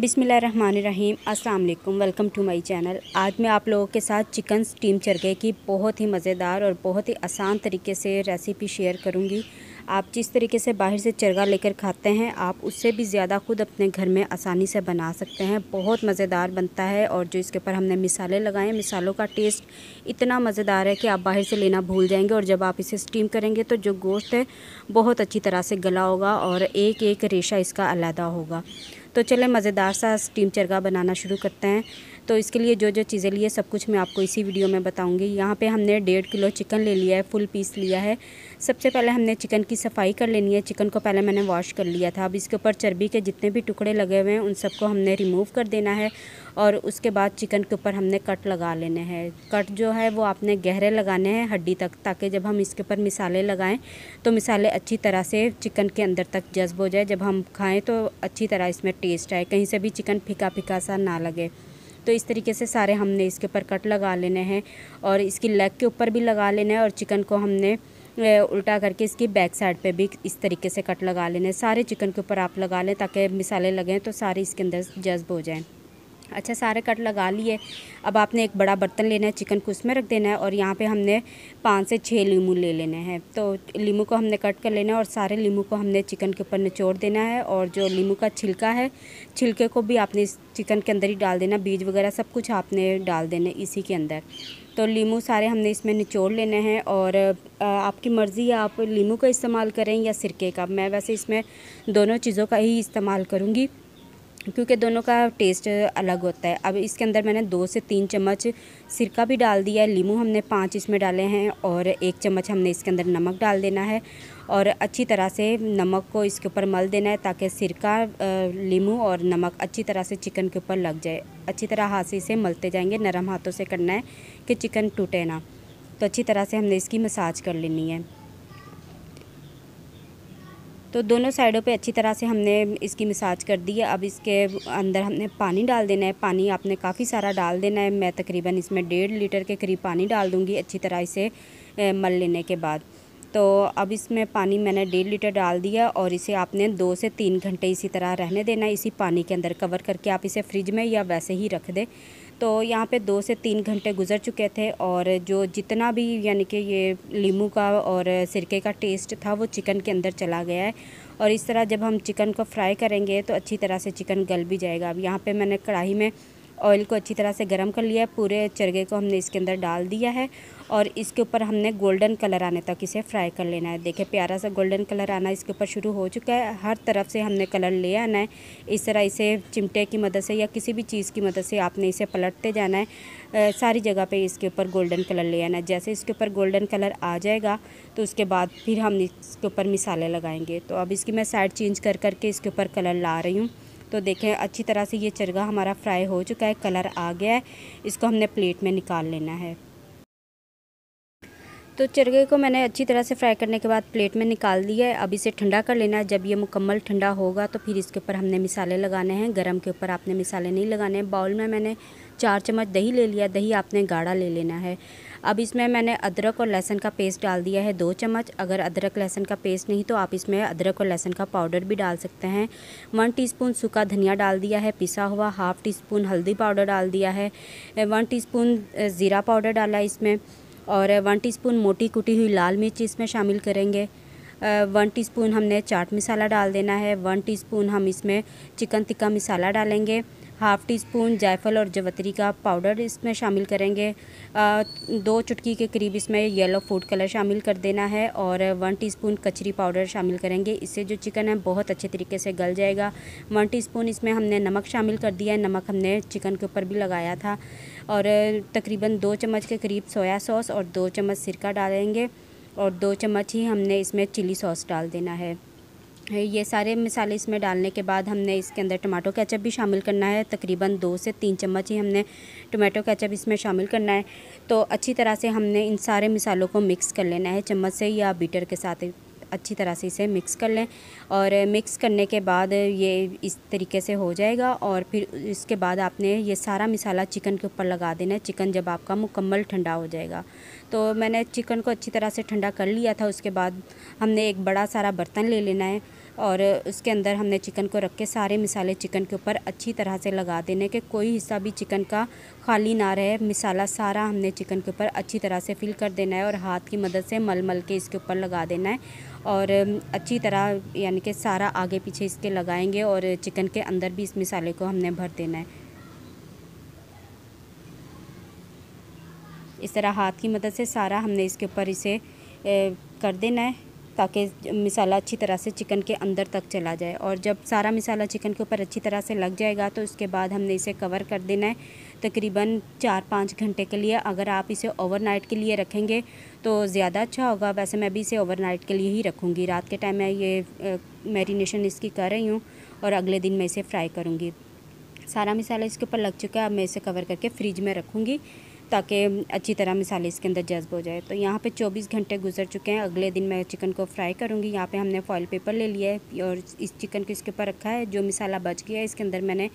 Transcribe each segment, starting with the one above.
बिसमीम अस्सलाम वालेकुम वेलकम टू माय चैनल आज मैं आप लोगों के साथ चिकन स्टीम चरगे की बहुत ही मज़ेदार और बहुत ही आसान तरीके से रेसिपी शेयर करूंगी आप जिस तरीके से बाहर से चरगा लेकर खाते हैं आप उससे भी ज़्यादा खुद अपने घर में आसानी से बना सकते हैं बहुत मज़ेदार बनता है और जो इसके ऊपर हमने मिसाले लगाए मिसालों का टेस्ट इतना मज़ेदार है कि आप बाहर से लेना भूल जाएंगे और जब आप इसे स्टीम करेंगे तो जो गोश्त है बहुत अच्छी तरह से गला होगा और एक एक रेशा इसका अलहदा होगा तो चलें मज़ेदार सा स्टीम चरगा बनाना शुरू करते हैं तो इसके लिए जो जो चीज़ें लिए सब कुछ मैं आपको इसी वीडियो में बताऊँगी यहाँ पे हमने डेढ़ किलो चिकन ले लिया है फुल पीस लिया है सबसे पहले हमने चिकन की सफाई कर लेनी है चिकन को पहले मैंने वॉश कर लिया था अब इसके ऊपर चर्बी के जितने भी टुकड़े लगे हुए हैं उन सबको हमने रिमूव कर देना है और उसके बाद चिकन के ऊपर हमने कट लगा लेने हैं कट जो है वो आपने गहरे लगाने हैं हड्डी तक ताकि जब हम इसके ऊपर मिसाले लगाएं तो मिसाले अच्छी तरह से चिकन के अंदर तक जज्ब हो जाए जब हम खाएं तो अच्छी तरह इसमें टेस्ट आए कहीं से भी चिकन फिका फिका सा ना लगे तो इस तरीके से सारे हमने इसके ऊपर कट लगा लेने हैं और इसकी लेग के ऊपर भी लगा लेना है और चिकन को हमने उल्टा करके इसकी बैक साइड पे भी इस तरीके से कट लगा लेने सारे चिकन के ऊपर आप लगा लें ताकि मिसाले लगें तो सारे इसके अंदर जज्ब हो जाएँ अच्छा सारे कट लगा लिए अब आपने एक बड़ा बर्तन लेना है चिकन को उसमें रख देना है और यहाँ पे हमने पाँच से छः लीमू ले लेने हैं तो लीमू को हमने कट कर लेना है और सारे लीमू को हमने चिकन के ऊपर निचोड़ देना है और जो लीमू का छिलका है छिलके को भी आपने इस चिकन के अंदर ही डाल देना बीज वगैरह सब कुछ आपने डाल देना इसी के अंदर तो लीमू सारे हमने इसमें निचोड़ लेने हैं और आपकी मर्ज़ी है आप लीमू का इस्तेमाल करें या सिरके का मैं वैसे इसमें दोनों चीज़ों का ही इस्तेमाल करूँगी क्योंकि दोनों का टेस्ट अलग होता है अब इसके अंदर मैंने दो से तीन चम्मच सिरका भी डाल दिया है लीमू हमने पाँच इसमें डाले हैं और एक चम्मच हमने इसके अंदर नमक डाल देना है और अच्छी तरह से नमक को इसके ऊपर मल देना है ताकि सिरका लीमू और नमक अच्छी तरह से चिकन के ऊपर लग जाए अच्छी तरह हाथ से इसे मलते जाएंगे नरम हाथों से करना है कि चिकन टूटे ना तो अच्छी तरह से हमने इसकी मसाज कर लेनी है तो दोनों साइडों पे अच्छी तरह से हमने इसकी मिसाज कर दी है अब इसके अंदर हमने पानी डाल देना है पानी आपने काफ़ी सारा डाल देना है मैं तकरीबन इसमें डेढ़ लीटर के करीब पानी डाल दूँगी अच्छी तरह इसे मल लेने के बाद तो अब इसमें पानी मैंने डेढ़ लीटर डाल दिया और इसे आपने दो से तीन घंटे इसी तरह रहने देना इसी पानी के अंदर कवर करके आप इसे फ्रिज में या वैसे ही रख दें तो यहाँ पे दो से तीन घंटे गुजर चुके थे और जो जितना भी यानी कि ये लीमू का और सिरके का टेस्ट था वो चिकन के अंदर चला गया है और इस तरह जब हम चिकन को फ्राई करेंगे तो अच्छी तरह से चिकन गल भी जाएगा अब यहाँ पे मैंने कढ़ाई में ऑयल को अच्छी तरह से गर्म कर लिया है पूरे चरगे को हमने इसके अंदर डाल दिया है और इसके ऊपर हमने गोल्डन कलर आने तक इसे फ्राई कर लेना है देखिए प्यारा सा गोल्डन कलर आना इसके ऊपर शुरू हो चुका है हर तरफ से हमने कलर ले आना है इस तरह इसे चिमटे की मदद से या किसी भी चीज़ की मदद से आपने इसे पलटते जाना है सारी जगह पे इसके ऊपर गोल्डन कलर ले आना है जैसे इसके ऊपर गोल्डन कलर आ जाएगा तो उसके बाद फिर हम इसके ऊपर मिसाले लगाएंगे तो अब इसकी मैं साइड चेंज कर करके इसके ऊपर कलर ला रही हूँ तो देखें अच्छी तरह से ये चरगा हमारा फ्राई हो चुका है कलर आ गया है इसको हमने प्लेट में निकाल लेना है तो चरगे को मैंने अच्छी तरह से फ्राई करने के बाद प्लेट में निकाल दिया है अब इसे ठंडा कर लेना है जब ये मुकम्मल ठंडा होगा तो फिर इसके ऊपर हमने मिसाले लगाने हैं गरम के ऊपर आपने मिसाले नहीं लगाने हैं बाउल में मैंने चार चम्मच दही ले लिया दही आपने गाढ़ा ले लेना है अब इसमें मैंने अदरक और लहसन का पेस्ट डाल दिया है दो चम्मच अगर अदरक लहसन का पेस्ट नहीं तो आप इसमें अदरक और लहसन का पाउडर भी डाल सकते हैं वन टी सूखा धनिया डाल दिया है पिसा हुआ हाफ़ टी स्पून हल्दी पाउडर डाल दिया है वन टी ज़ीरा पाउडर डाला है इसमें और वन टीस्पून मोटी कुटी हुई लाल मिर्च इसमें शामिल करेंगे वन टीस्पून हमने चाट मसाला डाल देना है वन टीस्पून हम इसमें चिकन टिक्का मसाला डालेंगे हाफ़ टी स्पून जायफल और जवतरी का पाउडर इसमें शामिल करेंगे दो चुटकी के करीब इसमें येलो फूड कलर शामिल कर देना है और वन टीस्पून कचरी पाउडर शामिल करेंगे इससे जो चिकन है बहुत अच्छे तरीके से गल जाएगा वन टीस्पून इसमें हमने नमक शामिल कर दिया है नमक हमने चिकन के ऊपर भी लगाया था और तकरीबन दो चम्मच के करीब सोया सॉस और दो चम्मच सिरका डालेंगे और दो चम्मच ही हमने इसमें चिली सॉस डाल देना है ये सारे मसाले इसमें डालने के बाद हमने इसके अंदर टमाटो केचप भी शामिल करना है तकरीबन दो से तीन चम्मच ही हमने टमाटो केचप इसमें शामिल करना है तो अच्छी तरह से हमने इन सारे मिसालों को मिक्स कर लेना है चम्मच से या बीटर के साथ अच्छी तरह से इसे मिक्स कर लें और मिक्स करने के बाद ये इस तरीके से हो जाएगा और फिर इसके बाद आपने ये सारा मसाला चिकन के ऊपर लगा देना है चिकन जब आपका मुकम्मल ठंडा हो जाएगा तो मैंने चिकन को अच्छी तरह से ठंडा कर लिया था उसके बाद हमने एक बड़ा सारा बर्तन ले लेना है और उसके अंदर हमने चिकन को रख के सारे मिसाले चिकन के ऊपर अच्छी तरह से लगा देने के कोई हिस्सा भी चिकन का खाली ना रहे मिसाला सारा हमने चिकन के ऊपर अच्छी तरह से फिल कर देना है और हाथ की मदद से मल मल के इसके ऊपर लगा देना है और अच्छी तरह यानी कि सारा आगे पीछे इसके लगाएंगे और चिकन के अंदर भी इस मिसाले को हमने भर देना है इस तरह हाथ की मदद से सारा हमने इसके ऊपर इसे कर देना है ताकि मिसाला अच्छी तरह से चिकन के अंदर तक चला जाए और जब सारा मिसाला चिकन के ऊपर अच्छी तरह से लग जाएगा तो उसके बाद हमने इसे कवर कर देना है तकरीबन चार पाँच घंटे के लिए अगर आप इसे ओवरनाइट के लिए रखेंगे तो ज़्यादा अच्छा होगा वैसे मैं भी इसे ओवरनाइट के लिए ही रखूँगी रात के टाइम मैं ये मैरिनेशन इसकी कर रही हूँ और अगले दिन मैं इसे फ्राई करूँगी सारा मिसाला इसके ऊपर लग चुका है अब मैं इसे कवर करके फ्रिज में रखूँगी ताकि अच्छी तरह मसाले इसके अंदर जज्ब हो जाए तो यहाँ पे 24 घंटे गुजर चुके हैं अगले दिन मैं चिकन को फ्राई करूँगी यहाँ पे हमने फॉइल पेपर ले लिया है और इस चिकन को इसके ऊपर रखा है जो मसाला बच गया है इसके अंदर मैंने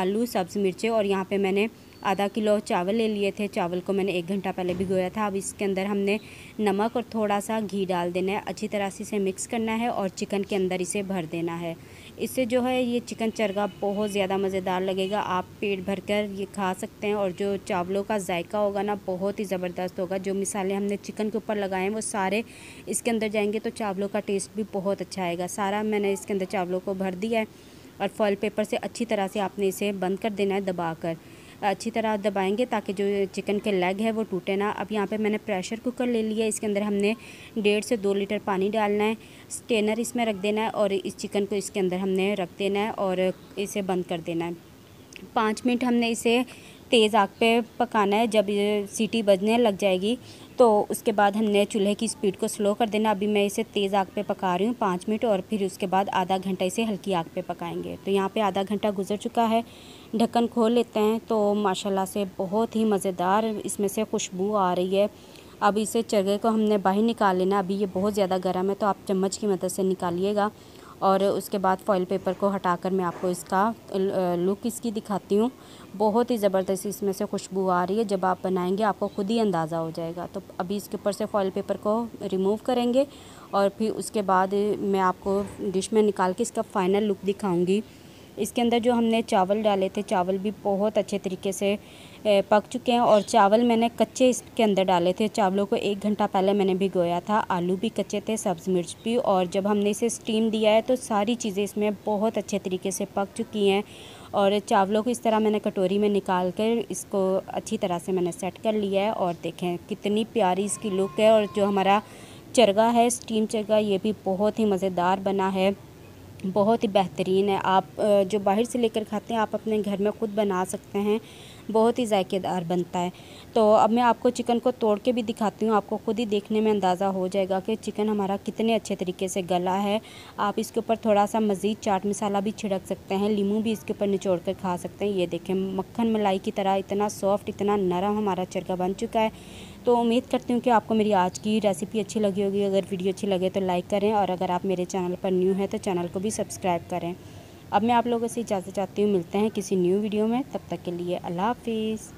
आलू सब्ज़ मिर्चें और यहाँ पे मैंने आधा किलो चावल ले लिए थे चावल को मैंने एक घंटा पहले भिगोया था अब इसके अंदर हमने नमक और थोड़ा सा घी डाल देना है अच्छी तरह से इसे मिक्स करना है और चिकन के अंदर इसे भर देना है इससे जो है ये चिकन चरगा बहुत ज़्यादा मज़ेदार लगेगा आप पेट भर कर ये खा सकते हैं और जो चावलों का जायका होगा ना बहुत ही ज़बरदस्त होगा जो मिसाले हमने चिकन के ऊपर लगाए हैं वो सारे इसके अंदर जाएंगे तो चावलों का टेस्ट भी बहुत अच्छा आएगा सारा मैंने इसके अंदर चावलों को भर दिया है और फॉल पेपर से अच्छी तरह से आपने इसे बंद कर देना है दबा कर अच्छी तरह दबाएंगे ताकि जो चिकन के लेग है वो टूटे ना अब यहाँ पे मैंने प्रेशर कुकर ले लिया इसके अंदर हमने डेढ़ से दो लीटर पानी डालना है स्टेनर इसमें रख देना है और इस चिकन को इसके अंदर हमने रख देना है और इसे बंद कर देना है पाँच मिनट हमने इसे तेज़ आग पे पकाना है जब सीटी बजने लग जाएगी तो उसके बाद हमने चूल्हे की स्पीड को स्लो कर देना अभी मैं इसे तेज़ आग पे पका रही हूँ पाँच मिनट और फिर उसके बाद आधा घंटा इसे हल्की आग पे पकाएंगे तो यहाँ पे आधा घंटा गुजर चुका है ढक्कन खोल लेते हैं तो माशाल्लाह से बहुत ही मज़ेदार इसमें से खुशबू आ रही है अब इसे चरगे को हमने बाहर निकाल लेना अभी ये बहुत ज़्यादा गर्म है तो आप चम्मच की मदद से निकालिएगा और उसके बाद फॉइल पेपर को हटाकर मैं आपको इसका लुक इसकी दिखाती हूँ बहुत ही ज़बरदस्त इसमें से खुशबू आ रही है जब आप बनाएंगे आपको ख़ुद ही अंदाज़ा हो जाएगा तो अभी इसके ऊपर से फॉइल पेपर को रिमूव करेंगे और फिर उसके बाद मैं आपको डिश में निकाल के इसका फ़ाइनल लुक दिखाऊँगी इसके अंदर जो हमने चावल डाले थे चावल भी बहुत अच्छे तरीके से पक चुके हैं और चावल मैंने कच्चे इसके अंदर डाले थे चावलों को एक घंटा पहले मैंने भिगोया था आलू भी कच्चे थे सब्ज़ मिर्च भी और जब हमने इसे स्टीम दिया है तो सारी चीज़ें इसमें बहुत अच्छे तरीके से पक चुकी हैं और चावलों को इस तरह मैंने कटोरी में निकाल कर इसको अच्छी तरह से मैंने सेट कर लिया है और देखें कितनी प्यारी इसकी लुक है और जो हमारा चरगा है स्टीम चरगा ये भी बहुत ही मज़ेदार बना है बहुत ही बेहतरीन है आप जो बाहर से लेकर खाते हैं आप अपने घर में खुद बना सकते हैं बहुत ही जायकेदार बनता है तो अब मैं आपको चिकन को तोड़ के भी दिखाती हूँ आपको खुद ही देखने में अंदाज़ा हो जाएगा कि चिकन हमारा कितने अच्छे तरीके से गला है आप इसके ऊपर थोड़ा सा मज़ीद चाट मसाला भी छिड़क सकते हैं लीमू भी इसके ऊपर निचोड़ कर खा सकते हैं ये देखें मक्खन मलाई की तरह इतना सॉफ्ट इतना नरम हमारा चरका बन चुका है तो उम्मीद करती हूँ कि आपको मेरी आज की रेसिपी अच्छी लगी होगी अगर वीडियो अच्छी लगे तो लाइक करें और अगर आप मेरे चैनल पर न्यू हैं तो चैनल को भी सब्सक्राइब करें अब मैं आप लोगों से इजाज़त चाहती हूँ मिलते हैं किसी न्यू वीडियो में तब तक के लिए अल्लाह हाफिज़